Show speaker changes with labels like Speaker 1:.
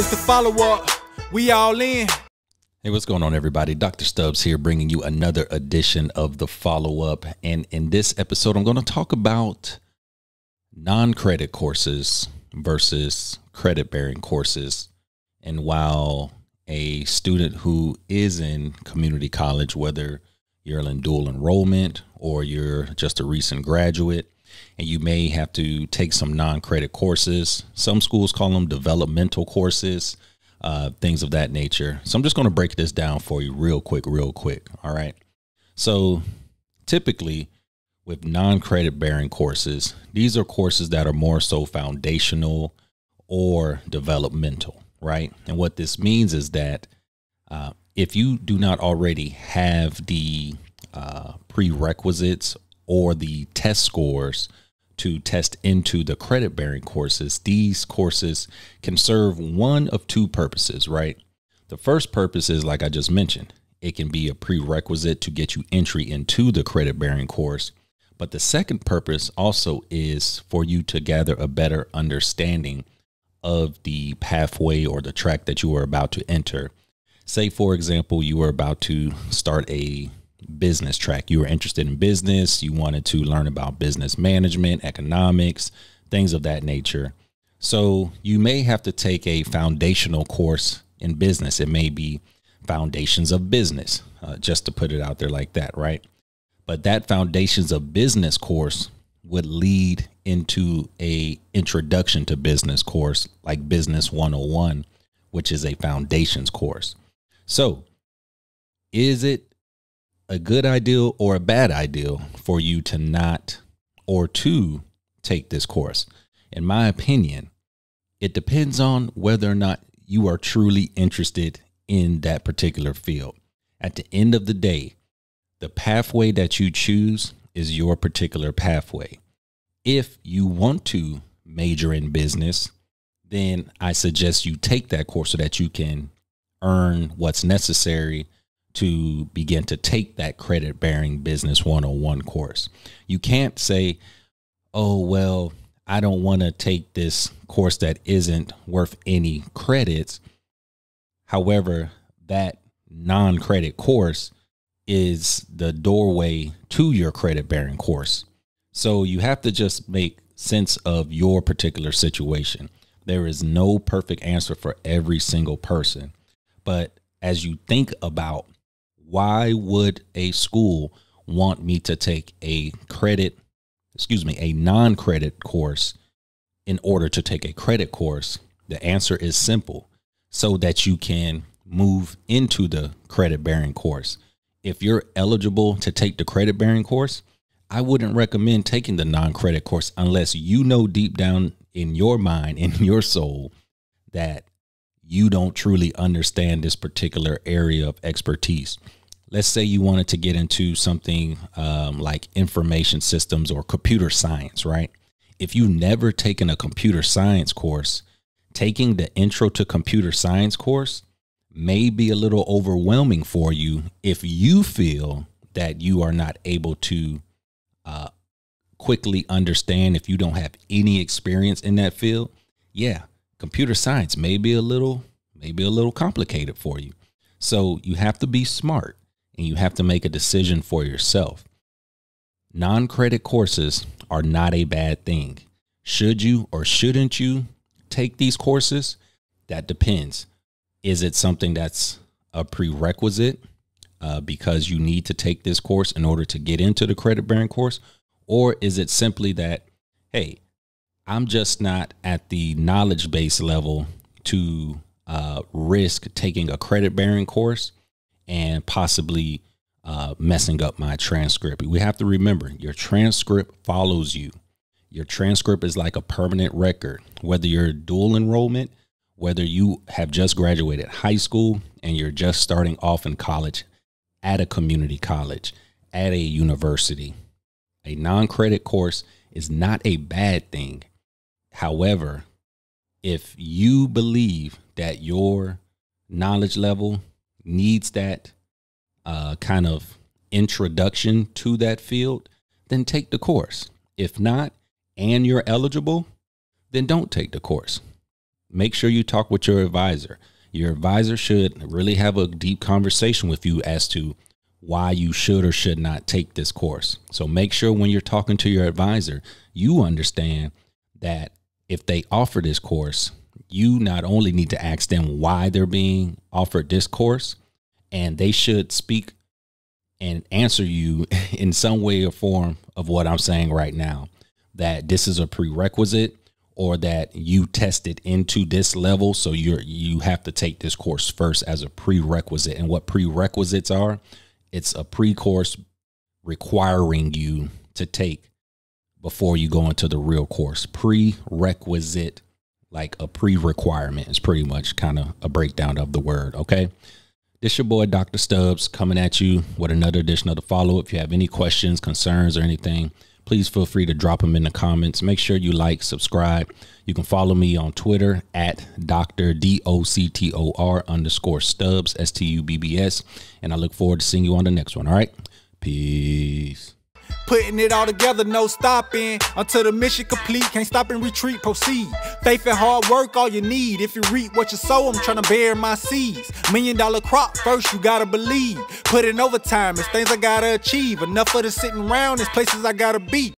Speaker 1: It's the follow up. We all in. Hey, what's going on, everybody? Dr. Stubbs here, bringing you another edition of the follow up. And in this episode, I'm going to talk about non credit courses versus credit bearing courses. And while a student who is in community college, whether you're in dual enrollment or you're just a recent graduate, and you may have to take some non credit courses. Some schools call them developmental courses, uh, things of that nature. So I'm just going to break this down for you real quick, real quick. All right. So typically, with non credit bearing courses, these are courses that are more so foundational or developmental, right? And what this means is that uh, if you do not already have the uh, prerequisites or the test scores to test into the credit bearing courses, these courses can serve one of two purposes, right? The first purpose is, like I just mentioned, it can be a prerequisite to get you entry into the credit bearing course. But the second purpose also is for you to gather a better understanding of the pathway or the track that you are about to enter. Say, for example, you are about to start a business track. You were interested in business, you wanted to learn about business management, economics, things of that nature. So you may have to take a foundational course in business. It may be foundations of business, uh, just to put it out there like that, right? But that foundations of business course would lead into a introduction to business course like business 101 which is a foundations course so is it a good ideal or a bad ideal for you to not or to take this course. In my opinion, it depends on whether or not you are truly interested in that particular field. At the end of the day, the pathway that you choose is your particular pathway. If you want to major in business, then I suggest you take that course so that you can earn what's necessary to begin to take that credit bearing business 101 course. You can't say, oh, well, I don't want to take this course that isn't worth any credits. However, that non credit course is the doorway to your credit bearing course. So you have to just make sense of your particular situation. There is no perfect answer for every single person. But as you think about why would a school want me to take a credit, excuse me, a non credit course in order to take a credit course? The answer is simple so that you can move into the credit bearing course. If you're eligible to take the credit bearing course, I wouldn't recommend taking the non credit course unless you know deep down in your mind, in your soul, that you don't truly understand this particular area of expertise let's say you wanted to get into something um, like information systems or computer science, right? If you've never taken a computer science course, taking the intro to computer science course may be a little overwhelming for you if you feel that you are not able to uh, quickly understand if you don't have any experience in that field. Yeah, computer science may be a little maybe a little complicated for you. So you have to be smart and you have to make a decision for yourself. Non credit courses are not a bad thing. Should you or shouldn't you take these courses? That depends. Is it something that's a prerequisite uh, because you need to take this course in order to get into the credit bearing course? Or is it simply that, hey, I'm just not at the knowledge base level to uh, risk taking a credit bearing course and possibly uh, messing up my transcript. We have to remember your transcript follows you. Your transcript is like a permanent record, whether you're dual enrollment, whether you have just graduated high school and you're just starting off in college at a community college, at a university. A non credit course is not a bad thing. However, if you believe that your knowledge level needs that uh, kind of introduction to that field, then take the course. If not, and you're eligible, then don't take the course. Make sure you talk with your advisor. Your advisor should really have a deep conversation with you as to why you should or should not take this course. So make sure when you're talking to your advisor, you understand that if they offer this course, you not only need to ask them why they're being offered this course, and they should speak and answer you in some way or form of what I'm saying right now that this is a prerequisite or that you tested into this level so you're you have to take this course first as a prerequisite and what prerequisites are it's a pre-course requiring you to take before you go into the real course prerequisite like a pre-requirement is pretty much kind of a breakdown of the word okay this your boy dr stubbs coming at you with another edition of the follow if you have any questions concerns or anything please feel free to drop them in the comments make sure you like subscribe you can follow me on twitter at dr d-o-c-t-o-r underscore stubbs s-t-u-b-b-s and i look forward to seeing you on the next one all right peace Putting it all together, no stopping. Until the mission complete, can't stop and retreat, proceed. Faith and hard work, all you need. If you reap what you sow, I'm trying to bear my seeds. Million dollar crop, first you gotta believe. Put in overtime, it's things I gotta achieve. Enough of the sitting around, it's places I gotta be.